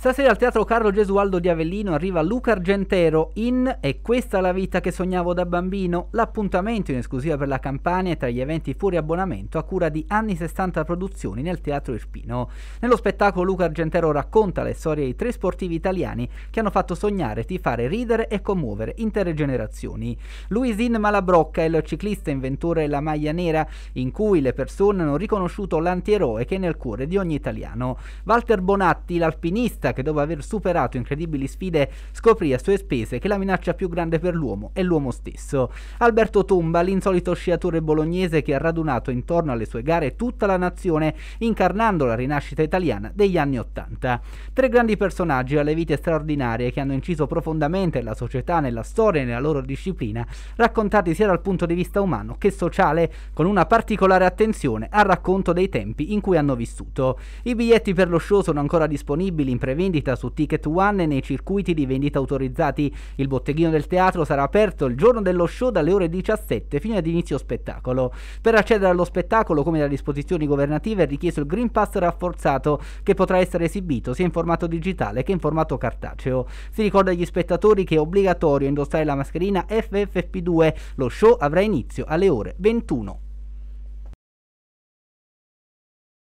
Stasera al Teatro Carlo Gesualdo di Avellino arriva Luca Argentero in E questa la vita che sognavo da bambino, l'appuntamento in esclusiva per la campagna e tra gli eventi fuori abbonamento a cura di anni 60 produzioni nel Teatro Irpino. Nello spettacolo Luca Argentero racconta le storie di tre sportivi italiani che hanno fatto sognare, tifare, ridere e commuovere intere generazioni. Luisin Malabrocca è il ciclista inventore della maglia nera in cui le persone hanno riconosciuto l'antieroe che è nel cuore di ogni italiano. Walter Bonatti, l'alpinista protagonista che dopo aver superato incredibili sfide scoprì a sue spese che la minaccia più grande per l'uomo è l'uomo stesso. Alberto Tomba, l'insolito sciatore bolognese che ha radunato intorno alle sue gare tutta la nazione, incarnando la rinascita italiana degli anni Ottanta. Tre grandi personaggi alle vite straordinarie che hanno inciso profondamente la società, nella storia e nella loro disciplina, raccontati sia dal punto di vista umano che sociale, con una particolare attenzione al racconto dei tempi in cui hanno vissuto. I biglietti per lo show sono ancora disponibili in preventa vendita su Ticket One e nei circuiti di vendita autorizzati. Il botteghino del teatro sarà aperto il giorno dello show dalle ore 17 fino ad inizio spettacolo. Per accedere allo spettacolo, come da disposizioni governative, è richiesto il Green Pass rafforzato che potrà essere esibito sia in formato digitale che in formato cartaceo. Si ricorda agli spettatori che è obbligatorio indossare la mascherina FFP2. Lo show avrà inizio alle ore 21.